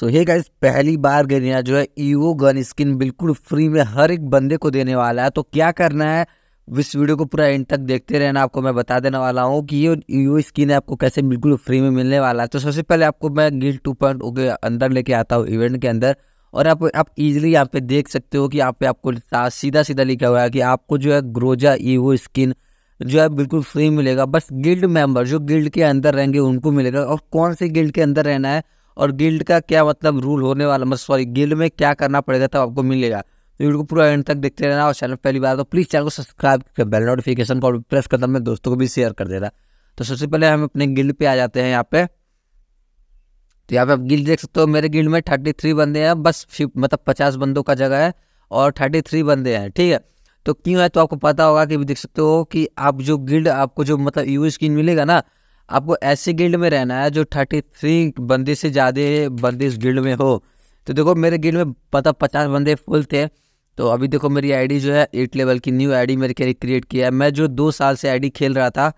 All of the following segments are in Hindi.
सो ये गाइज पहली बार गनिया जो है ईवो गन स्किन बिल्कुल फ्री में हर एक बंदे को देने वाला है तो क्या करना है इस वीडियो को पूरा एंड तक देखते रहना आपको मैं बता देने वाला हूँ कि ये ईवो e स्किन है आपको कैसे बिल्कुल फ्री में मिलने वाला है तो सबसे पहले आपको मैं गिल टू पॉइंट के अंदर लेके आता हूँ इवेंट के अंदर और आप आप इजीली यहाँ पे देख सकते हो कि यहाँ पे आपको सीधा सीधा लिखा हुआ है कि आपको जो है ग्रोजा ईवो स्किन जो है बिल्कुल फ्री मिलेगा बस गिल्ड मेंबर जो गिल्ड के अंदर रहेंगे उनको मिलेगा और कौन से गिल्ड के अंदर रहना है और गिल्ड का क्या मतलब रूल होने वाला मतलब सॉरी गिल्ड में क्या करना पड़ेगा तब आपको मिलेगा तो वीडियो को पूरा एंड तक देखते रहना और चैनल पहली बार तो प्लीज़ चैनल को सब्सक्राइब कर बेल नोटिफिकेशन को प्रेस कर मैं दोस्तों को भी शेयर कर देना तो सबसे पहले हम अपने गिल्ड पे आ जाते हैं यहाँ पे तो यहाँ पे आप गिल्ड देख सकते हो मेरे गिल्ड में थर्टी थ्री बंदे हैं बस मतलब पचास बंदों का जगह है और थर्टी थ्री बंदे हैं ठीक है तो क्यों है तो आपको पता होगा कि देख सकते हो कि आप जो गिल्ड आपको जो मतलब यू स्किन मिलेगा ना आपको ऐसी गिल्ड में रहना है जो थर्टी थ्री बंदी से ज़्यादा बंदी गिल्ड में हो तो देखो मेरे गिल्ड में पता पचास बंदे फुल थे तो अभी देखो मेरी आईडी जो है एट लेवल की न्यू आईडी मेरे के क्रिएट किया है मैं जो दो साल से आईडी खेल रहा था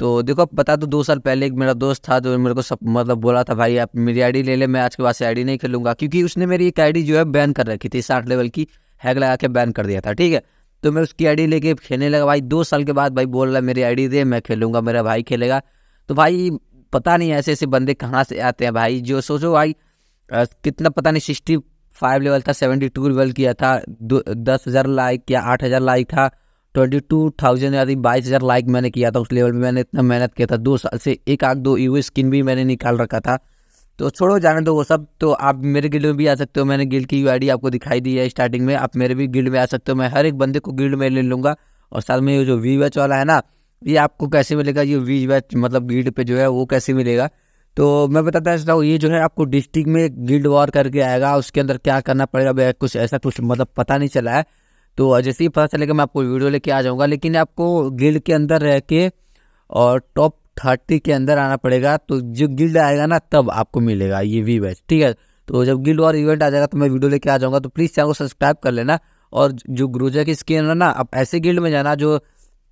तो देखो पता तो दो साल पहले एक मेरा दोस्त था जो तो मेरे को सब मतलब बोला था भाई आप मेरी आईडी ले ले मैं आज के बाद से आईडी नहीं खेलूंगा क्योंकि उसने मेरी एक आईडी जो है बैन कर रखी थी साठ लेवल की हैक लगा के बैन कर दिया था ठीक है तो मैं उसकी आईडी लेके खेलने लगा भाई दो साल के बाद भाई बोल रहा मेरी आईडी दे मैं खेलूंगा मेरा भाई खेलेगा तो भाई पता नहीं ऐसे ऐसे बंदे कहाँ से आते हैं भाई जो सोचो भाई कितना पता नहीं सिक्सटी फाइव लेवल था सेवेंटी टू लेवल किया था दस हज़ार लाइक या आठ हज़ार लाइक था ट्वेंटी टू थाउजेंड या बाईस हज़ार लाइक मैंने किया था उस लेवल में मैंने इतना मेहनत किया था दो साल से एक आध दो यू स्किन भी मैंने निकाल रखा था तो छोड़ो जाने दो वो सब तो आप मेरे गिल्ड में भी आ सकते हो मैंने गिल्ड की यू आपको दिखाई दी है स्टार्टिंग में आप मेरे भी गिल्ड में आ सकते हो मैं हर एक बंदे को गिल्ड में ले लूँगा और साथ में ये जो वी वाला है ना ये आपको कैसे मिलेगा ये वी वैच मतलब गिल्ड पे जो है वो कैसे मिलेगा तो मैं बताता चाहता हूँ ये जो है आपको डिस्ट्रिक्ट में गिल्ड वॉर करके आएगा उसके अंदर क्या करना पड़ेगा कुछ ऐसा कुछ मतलब पता नहीं चला है तो जैसे ही पता चलेगा मैं आपको वीडियो लेके आ जाऊँगा लेकिन आपको गिल्ड के अंदर रह के और टॉप थर्टी के अंदर आना पड़ेगा तो जो गिल्ड आएगा ना तब आपको मिलेगा ये वी वैच ठीक है तो जब गिल्ड वॉर इवेंट आ जाएगा तो मैं वीडियो लेके आ जाऊँगा तो प्लीज़ चैनल को सब्सक्राइब कर लेना और जो ग्रोजा की स्किन है ना आप ऐसे गिल्ड में जाना जो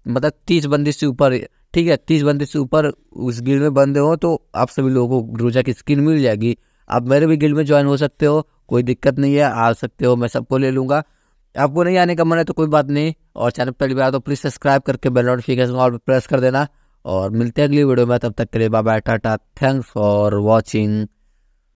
मतलब तीस बंदिश से ऊपर ठीक है तीस बंदिश से ऊपर उस गिल्ड में बंदे हो तो आप सभी लोगों को रोजा की स्किन मिल जाएगी आप मेरे भी गिल्ड में ज्वाइन हो सकते हो कोई दिक्कत नहीं है आ सकते हो मैं सबको ले लूँगा आपको नहीं आने का मन है तो कोई बात नहीं और चैनल भी बार तो प्लीज़ सब्सक्राइब करके बेल नोटिफिकेशन और प्रेस कर देना और मिलते हैं अगली वीडियो में तब तक के लिए bye bye tata thanks for watching